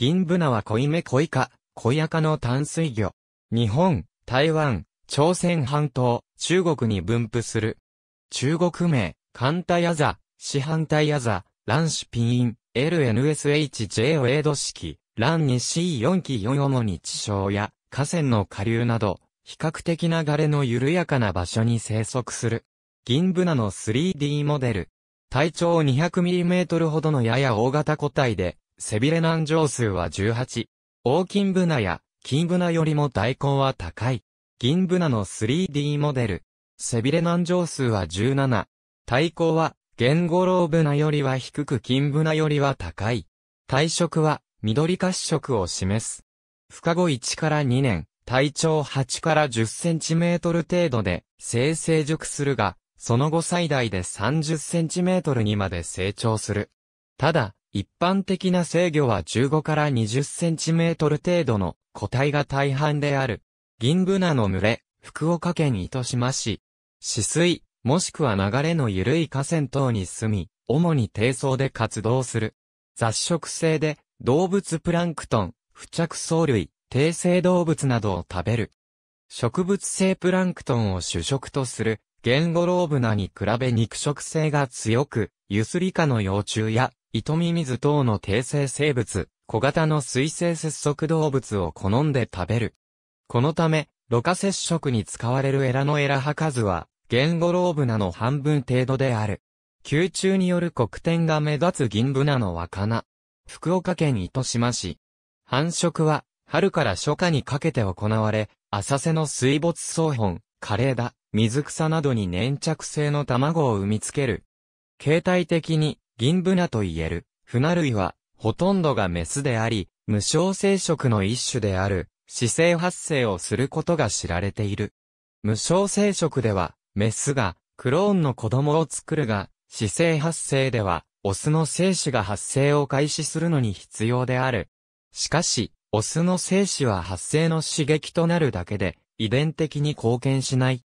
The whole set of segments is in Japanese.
銀ブナは濃いめ濃いか、濃い赤の淡水魚。日本、台湾、朝鮮半島、中国に分布する。中国名、ンタヤザ、四半隊ヤザ、卵子ピン、LNSHJ o a 土式、卵に C4 期4主に地小や河川の下流など、比較的流れの緩やかな場所に生息する。銀ブナの 3D モデル。体長 200mm ほどのやや大型個体で、背びれ難上数は18。大金ブナや金ブナよりも大根は高い。銀ブナの 3D モデル。背びれ難上数は17。対抗は、ゲンゴロウブナよりは低く金ブナよりは高い。体色は、緑褐色を示す。深後1から2年、体長8から10センチメートル程度で、生成熟するが、その後最大で30センチメートルにまで成長する。ただ、一般的な制御は15から20センチメートル程度の個体が大半である。銀ブナの群れ、福岡県糸島市。四水、もしくは流れの緩い河川等に住み、主に低層で活動する。雑食性で、動物プランクトン、付着藻類、低生動物などを食べる。植物性プランクトンを主食とする、ゲンゴロウブナに比べ肉食性が強く、ユスリカの幼虫や糸ミミズ等の低生生物、小型の水生節足動物を好んで食べる。このため、ろ過接触に使われるエラのエラ葉数は、ゲンゴローブナの半分程度である。宮中による黒点が目立つ銀ブナの若菜。福岡県糸島市。繁殖は、春から初夏にかけて行われ、浅瀬の水没草本、枯れ枝、水草などに粘着性の卵を産みつける。形態的に、銀ブナと言える、船類は、ほとんどがメスであり、無償生殖の一種である、姿勢発生をすることが知られている。無償生殖では、メスが、クローンの子供を作るが、姿勢発生では、オスの精子が発生を開始するのに必要である。しかし、オスの精子は発生の刺激となるだけで、遺伝的に貢献しない。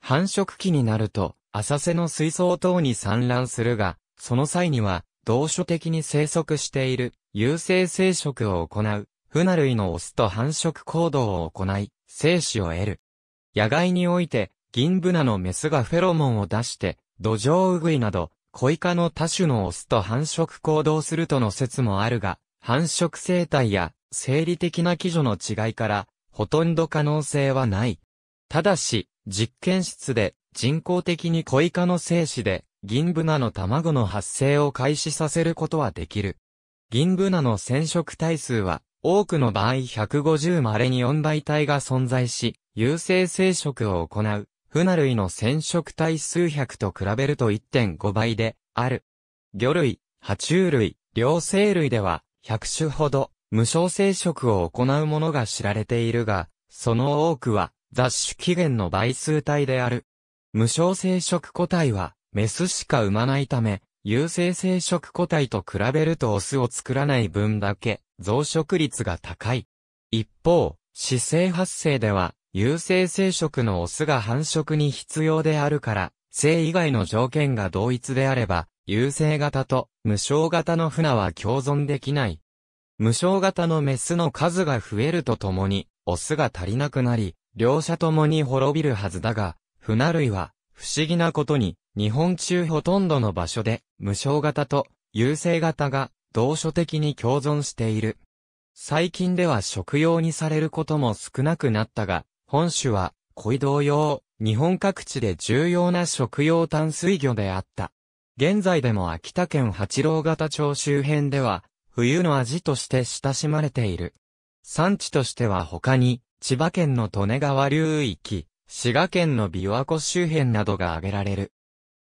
繁殖期になると、浅瀬の水槽等に産卵するが、その際には、同所的に生息している、有性生殖を行う、フナ類のオスと繁殖行動を行い、精子を得る。野外において、銀ブナのメスがフェロモンを出して、土壌ウグイなど、コイカの多種のオスと繁殖行動するとの説もあるが、繁殖生態や生理的な基準の違いから、ほとんど可能性はない。ただし、実験室で人工的にコイカの精子で銀ブナの卵の発生を開始させることはできる。銀ブナの染色体数は、多くの場合150稀に4倍体が存在し、有性生殖を行う、フナ類の染色体数百と比べると1.5倍で、ある。魚類、爬虫類、両生類では、100種ほど、無償生殖を行うものが知られているが、その多くは、雑種起源の倍数体である。無償生殖個体は、メスしか産まないため、有性生殖個体と比べるとオスを作らない分だけ増殖率が高い。一方、死生発生では、有性生殖のオスが繁殖に必要であるから、性以外の条件が同一であれば、有性型と無償型の船は共存できない。無償型のメスの数が増えるとともに、オスが足りなくなり、両者ともに滅びるはずだが、船類は、不思議なことに、日本中ほとんどの場所で、無償型と優勢型が同所的に共存している。最近では食用にされることも少なくなったが、本種は、恋同様、日本各地で重要な食用淡水魚であった。現在でも秋田県八郎潟町周辺では、冬の味として親しまれている。産地としては他に、千葉県の利根川流域、滋賀県の琵琶湖周辺などが挙げられる。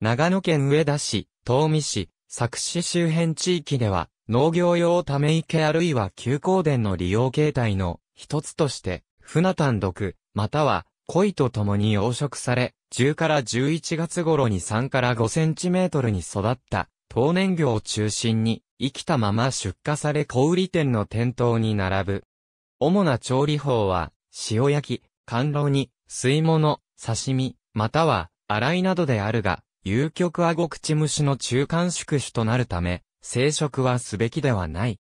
長野県上田市、東美市、佐久市周辺地域では、農業用ため池あるいは休耕田の利用形態の一つとして、船単独、または、鯉と共に養殖され、10から11月頃に3から5センチメートルに育った、当年魚を中心に、生きたまま出荷され小売店の店頭に並ぶ。主な調理法は、塩焼き、甘露煮、吸い物、刺身、または、洗いなどであるが、有極クチ口虫の中間宿主となるため、生殖はすべきではない。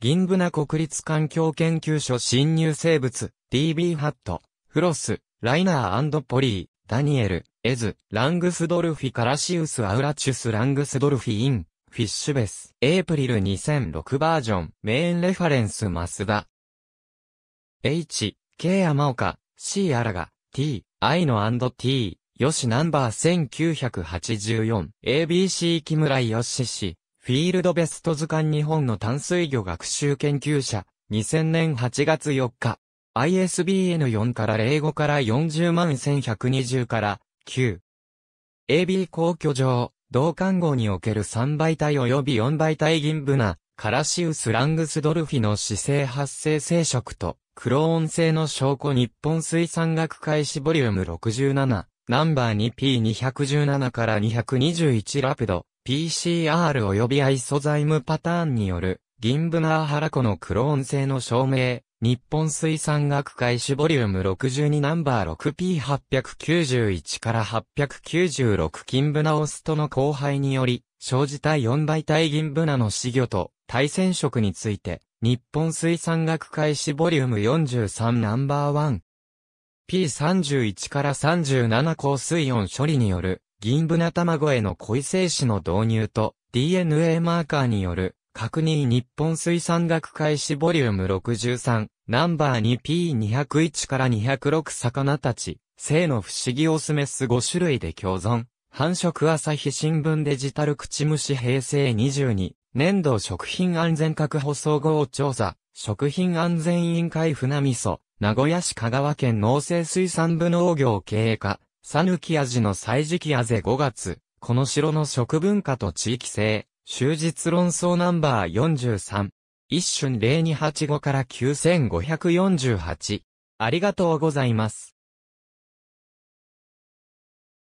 銀ブナ国立環境研究所侵入生物、DB ハット、フロス、ライナーポリー、ダニエル、エズ、ラングスドルフィカラシウスアウラチュスラングスドルフィイン、フィッシュベス、エイプリル2006バージョン、メインレファレンスマスダ。H、K 山岡、C アラガ、t, i の &t, よしナンバー1984、ABC 木村よしし、フィールドベスト図鑑日本の淡水魚学習研究者、2000年8月4日、ISBN4 から05から40万1120から9。AB 公居上、同看号における3倍体及び4倍体銀ブナ、カラシウス・ラングスドルフィの姿勢発生生殖と、クローン製の証拠日本水産学開始ボリューム67、ナンバー 2P217 から221ラプド、PCR 及びアイソザイムパターンによる、ギンブナーハラコのクローン製の証明、日本水産学開始ボリューム62ナンバー 6P891 から896金ブナオストの交配により、生じた4倍体銀ブナの死魚と対染色について、日本水産学会誌ボリューム43ナンバー 1P31 から37高水温処理による銀ブナ卵への恋精子の導入と DNA マーカーによる確認日本水産学会誌ボリューム63ナンバー 2P201 から206魚たち性の不思議を示す5種類で共存繁殖朝日新聞デジタル口虫平成22年度食品安全確保総合調査、食品安全委員会船味噌、名古屋市香川県農政水産部農業経営課、さぬき味の歳時期あぜ5月、この城の食文化と地域性、終日論争ナンバー43。一瞬0285から9548。ありがとうございます。